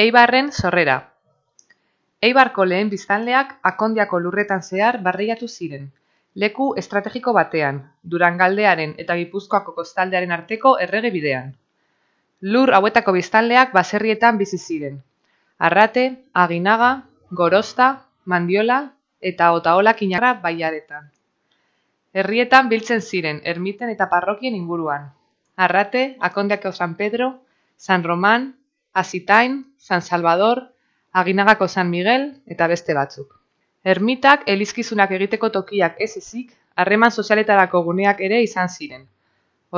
Eibarren sorrera. Eibarko lehen biztanleak akondiako lurretan zehar barriatu ziren. Leku estrategiko batean, durangaldearen eta gipuzkoako kostaldearen arteko errege bidean. Lur hauetako biztanleak baserrietan bizi ziren. Arrate, aginaga, gorosta, mandiola eta otaolak inarra baiaretan. Herrietan biltzen ziren, ermiten eta parrokien inguruan. Arrate, akondiako San Pedro, San Román, Azitain, San Salvador, Aginagako San Miguel eta beste batzuk. Ermitak elizkizunak egiteko tokiak ez ezik, harreman sozialetarako guneak ere izan ziren.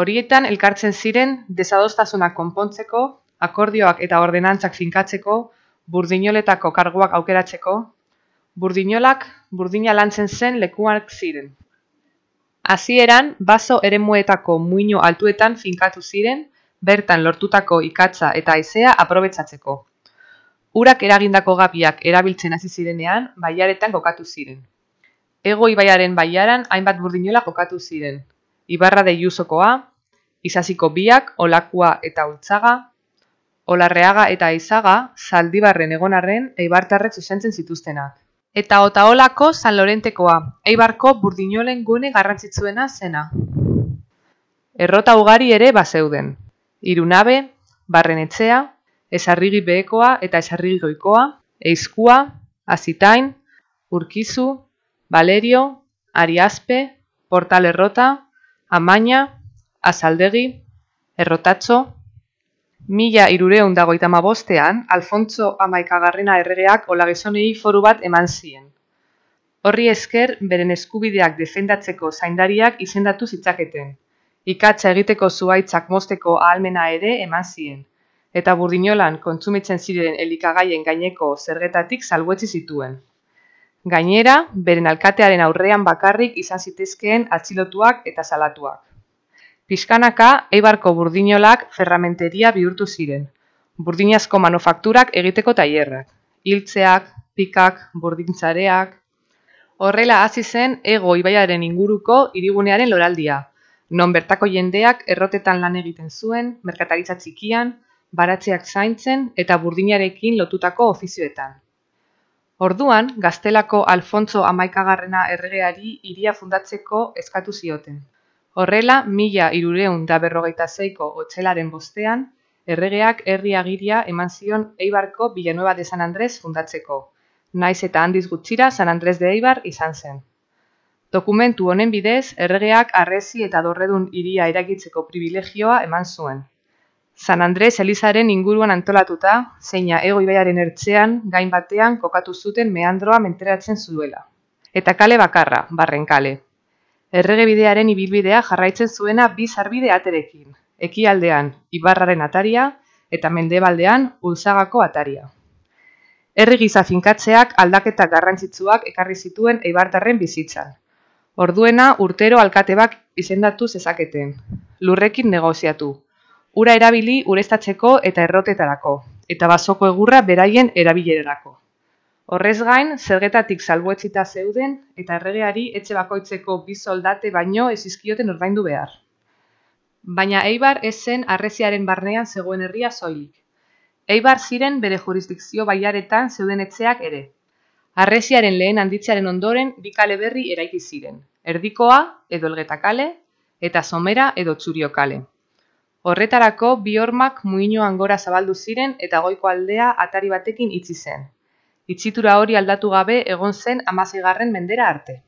Horietan elkartzen ziren desadostasunak konpontzeko, akordioak eta ordenantzak finkatzeko, burdinoletako karguak aukeratzeko, burdinolak burdina lantzen zen lekuak ziren. Hasieran baso eremuetako muino altuetan finkatu ziren bertan lortutako ikatza eta aizea aprobetzatzeko. Urak eragindako gabiak erabiltzen hasi zirenean, baiaretan kokatu ziren. Ego ibaiaren baiaran hainbat burdinola kokatu ziren. Ibarra de Iusokoa, biak, Olakua eta Ultzaga, Olarreaga eta Izaga, Zaldibarren egonarren Eibartarrek zuzentzen zituztenak. Eta Otaolako San Lorentekoa, Eibarko burdinolen gune garrantzitsuena zena. Errota ugari ere bazeuden. Irunabe, Barrenetzea, Esarrigi Behekoa eta Esarrigi Goikoa, Eizkua, Azitain, Urkizu, Valerio, Ariazpe, Portal Errota, Amaña, Azaldegi, Errotatxo, Mila irure hondagoita ma bostean, Alfonso Amaikagarrena erregeak olagesonei foru bat eman ziren. Horri esker, beren eskubideak defendatzeko zaindariak izendatu zitzaketen ikatza egiteko zuaitzak mozteko ahalmena ere eman zien, eta burdinolan kontzumitzen ziren elikagaien gaineko zergetatik salguetzi zituen. Gainera, beren alkatearen aurrean bakarrik izan zitezkeen atzilotuak eta salatuak. Piskanaka, eibarko burdinolak ferramenteria bihurtu ziren, burdinazko manufakturak egiteko tailerrak, hiltzeak, pikak, burdintzareak, Horrela hasi zen ego ibaiaren inguruko irigunearen loraldia, Nonbertako jendeak errotetan lan egiten zuen, merkataritza txikian, baratzeak zaintzen eta burdinarekin lotutako ofizioetan. Orduan, gaztelako Alfonso Amaikagarrena erregeari iria fundatzeko eskatu zioten. Horrela, mila irureun da berrogeita zeiko otxelaren bostean, erregeak herriagiria eman zion Eibarko Bilanueba de San Andrés fundatzeko. Naiz eta handiz gutxira San Andrés de Eibar izan zen. Dokumentu honen bidez, erregeak arrezi eta dorredun iria eragitzeko privilegioa eman zuen. San Andrés Elizaren inguruan antolatuta, zeina egoibaiaren ertzean, gain batean kokatu zuten meandroa menteratzen zuduela. Eta kale bakarra, barren kale. Errege bidearen ibilbidea jarraitzen zuena bizarbide aterekin. Eki aldean, ibarraren ataria, eta mendebaldean ulzagako ataria. Errigiza finkatzeak aldaketa garrantzitsuak ekarri zituen eibartarren bizitzan, Orduena urtero alkatebak izendatu zezaketen. Lurrekin negoziatu. Ura erabili urestatzeko eta errotetarako, eta basoko egurra beraien erabilerarako. Horrez gain, zergetatik salbuetzita zeuden eta erregeari etxe bakoitzeko bi soldate baino ezizkioten ordaindu behar. Baina Eibar ez zen arreziaren barnean zegoen herria soilik. Eibar ziren bere jurisdikzio baiaretan zeuden etxeak ere. Arresiaren lehen handitzearen ondoren bi kale berri eraiki ziren. Erdikoa edo Elgetakale eta Somera edo kale. Horretarako bi hormak muinoan gora zabaldu ziren eta goiko aldea atari batekin itzi zen. Itzitura hori aldatu gabe egon zen 16. mendera arte.